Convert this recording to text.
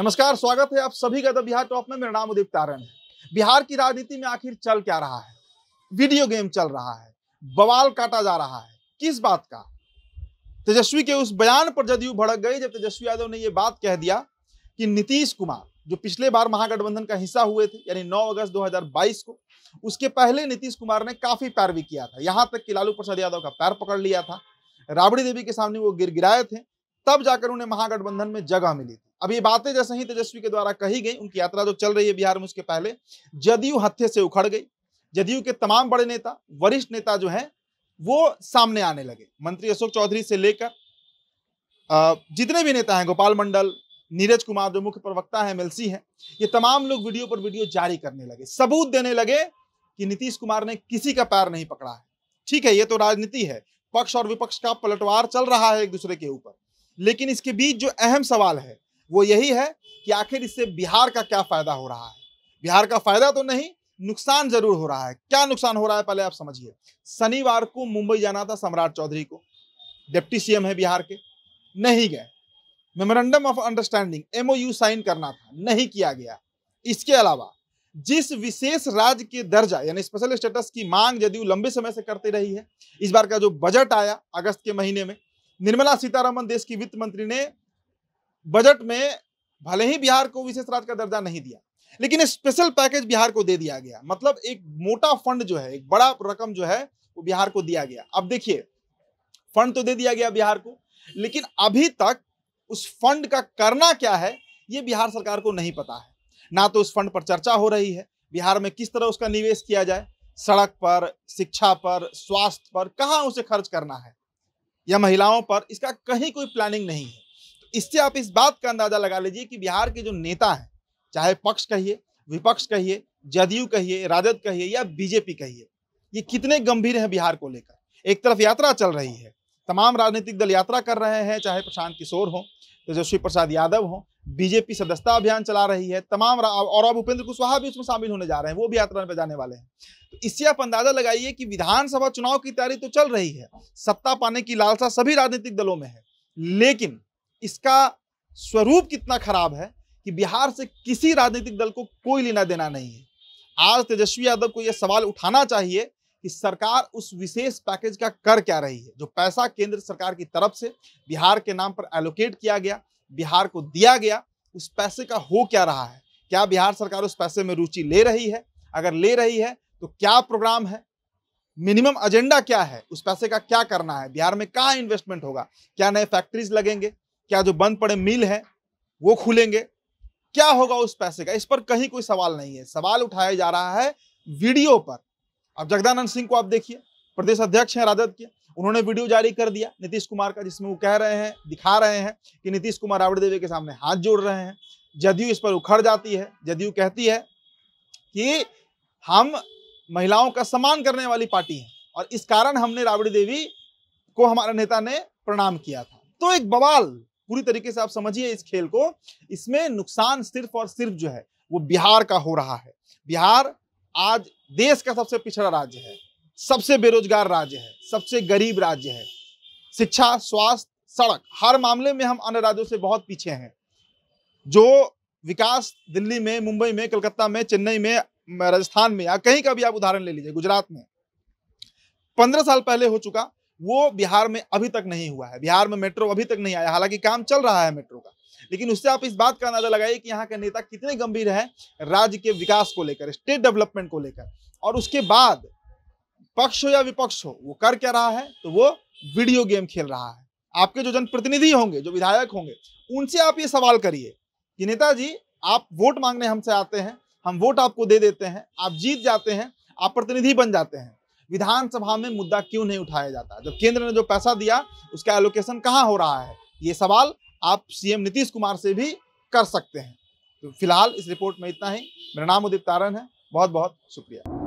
नमस्कार स्वागत है आप सभी का द बिहार टॉप में मेरा नाम उदीप तारण है बिहार की राजनीति में आखिर चल क्या रहा है वीडियो गेम चल रहा है बवाल काटा जा रहा है किस बात का तेजस्वी के उस बयान पर जदयू भड़क गई जब तेजस्वी यादव ने यह बात कह दिया कि नीतीश कुमार जो पिछले बार महागठबंधन का हिस्सा हुए थे यानी 9 अगस्त 2022 को उसके पहले नीतीश कुमार ने काफी पैरवी किया था यहां तक कि लालू प्रसाद यादव का पैर पकड़ लिया था राबड़ी देवी के सामने वो गिर गिराए थे तब जाकर उन्हें महागठबंधन में जगह मिली थी अब ये बातें जैसे ही तेजस्वी के द्वारा कही गई उनकी यात्रा जो तो चल रही है बिहार में उसके पहले जदयू हत्थे से उखड़ गई जदयू के तमाम बड़े नेता वरिष्ठ नेता जो है वो सामने आने लगे मंत्री अशोक चौधरी से लेकर जितने भी नेता हैं गोपाल मंडल नीरज कुमार जो मुख्य प्रवक्ता है एमएलसी है ये तमाम लोग वीडियो पर वीडियो जारी करने लगे सबूत देने लगे कि नीतीश कुमार ने किसी का पैर नहीं पकड़ा है ठीक है ये तो राजनीति है पक्ष और विपक्ष का पलटवार चल रहा है एक दूसरे के ऊपर लेकिन इसके बीच जो अहम सवाल है वो यही है कि आखिर इससे बिहार का क्या फ़ायदा हो रहा है बिहार का फ़ायदा तो नहीं नुकसान जरूर हो रहा है क्या नुकसान हो रहा है पहले आप समझिए शनिवार को मुंबई जाना था सम्राट चौधरी को डिप्टी सीएम है बिहार के नहीं गए memorandum of understanding MOU sign करना था नहीं किया गया इसके अलावा जिस विशेष राज्य के दर्जा यानी स्पेशल स्टेटस की मांग जदयू लंबे समय से करती रही है इस बार का जो बजट आया अगस्त के महीने में निर्मला सीतारमन देश की वित्त मंत्री ने बजट में भले ही बिहार को विशेष राज्य का दर्जा नहीं दिया लेकिन स्पेशल पैकेज बिहार को दे दिया गया मतलब एक मोटा फंड जो है एक बड़ा रकम जो है वो बिहार को दिया गया अब देखिए फंड तो दे दिया गया बिहार को लेकिन अभी तक उस फंड का करना क्या है ये बिहार सरकार को नहीं पता है ना तो उस फंड पर चर्चा हो रही है बिहार में किस तरह उसका निवेश किया जाए सड़क पर शिक्षा पर स्वास्थ्य पर कहाँ उसे खर्च करना है या महिलाओं पर इसका कहीं कोई प्लानिंग नहीं है इससे आप इस बात का अंदाजा लगा लीजिए कि बिहार के जो नेता हैं चाहे पक्ष कहिए विपक्ष कहिए जदयू कहिए राजद कहिए या बीजेपी कहिए ये कितने गंभीर हैं बिहार को लेकर एक तरफ यात्रा चल रही है तमाम राजनीतिक दल यात्रा कर रहे हैं चाहे प्रशांत किशोर हो तेजस्वी प्रसाद यादव हो बीजेपी सदस्यता अभियान चला रही है तमाम और अब उपेंद्र कुशवाहा भी उसमें शामिल होने जा रहे हैं वो भी यात्रा पर जाने वाले हैं तो इससे आप अंदाजा लगाइए कि विधानसभा चुनाव की तैयारी तो चल रही है सत्ता पाने की लालसा सभी राजनीतिक दलों में है लेकिन इसका स्वरूप कितना खराब है कि बिहार से किसी राजनीतिक दल को कोई लेना देना नहीं है आज तेजस्वी यादव को यह सवाल उठाना चाहिए कि सरकार उस विशेष पैकेज का कर क्या रही है जो पैसा केंद्र सरकार की तरफ से बिहार के नाम पर एलोकेट किया गया बिहार को दिया गया उस पैसे का हो क्या रहा है क्या बिहार सरकार उस पैसे में रुचि ले रही है अगर ले रही है तो क्या प्रोग्राम है मिनिमम एजेंडा क्या है उस पैसे का क्या करना है बिहार में कहाँ इन्वेस्टमेंट होगा क्या नए फैक्ट्रीज लगेंगे क्या जो बंद पड़े मिल है वो खुलेंगे क्या होगा उस पैसे का इस पर कहीं कोई सवाल नहीं है सवाल उठाया जा रहा है वीडियो पर अब जगदानंद सिंह को आप देखिए प्रदेश अध्यक्ष हैं राजद के उन्होंने वीडियो जारी कर दिया नीतीश कुमार का जिसमें वो कह रहे हैं दिखा रहे हैं कि नीतीश कुमार रावड़ देवी के सामने हाथ जोड़ रहे हैं जदयू इस पर उखड़ जाती है जदयू कहती है कि हम महिलाओं का सम्मान करने वाली पार्टी है और इस कारण हमने राबड़ी देवी को हमारे नेता ने प्रणाम किया था तो एक बवाल पूरी तरीके से आप समझिए इस खेल को इसमें नुकसान सिर्फ और सिर्फ जो है वो बिहार का हो रहा है बिहार आज देश का सबसे पिछड़ा राज्य है सबसे बेरोजगार राज्य है सबसे गरीब राज्य है शिक्षा स्वास्थ्य सड़क हर मामले में हम अन्य राज्यों से बहुत पीछे हैं जो विकास दिल्ली में मुंबई में कलकत्ता में चेन्नई में राजस्थान में या कहीं का भी आप उदाहरण ले लीजिए गुजरात में पंद्रह साल पहले हो चुका वो बिहार में अभी तक नहीं हुआ है बिहार में मेट्रो अभी तक नहीं आया हालांकि काम चल रहा है मेट्रो का लेकिन उससे आप इस बात का अंदाजा लगाइए कि यहाँ के नेता कितने गंभीर हैं राज्य के विकास को लेकर स्टेट डेवलपमेंट को लेकर और उसके बाद पक्ष हो या विपक्ष हो वो कर क्या रहा है तो वो वीडियो गेम खेल रहा है आपके जो जनप्रतिनिधि होंगे जो विधायक होंगे उनसे आप ये सवाल करिए कि नेताजी आप वोट मांगने हमसे आते हैं हम वोट आपको दे देते हैं आप जीत जाते हैं आप प्रतिनिधि बन जाते हैं विधानसभा में मुद्दा क्यों नहीं उठाया जाता जब केंद्र ने जो पैसा दिया उसका एलोकेशन कहाँ हो रहा है ये सवाल आप सीएम नीतीश कुमार से भी कर सकते हैं तो फिलहाल इस रिपोर्ट में इतना ही मेरा नाम उदित तारण है बहुत बहुत शुक्रिया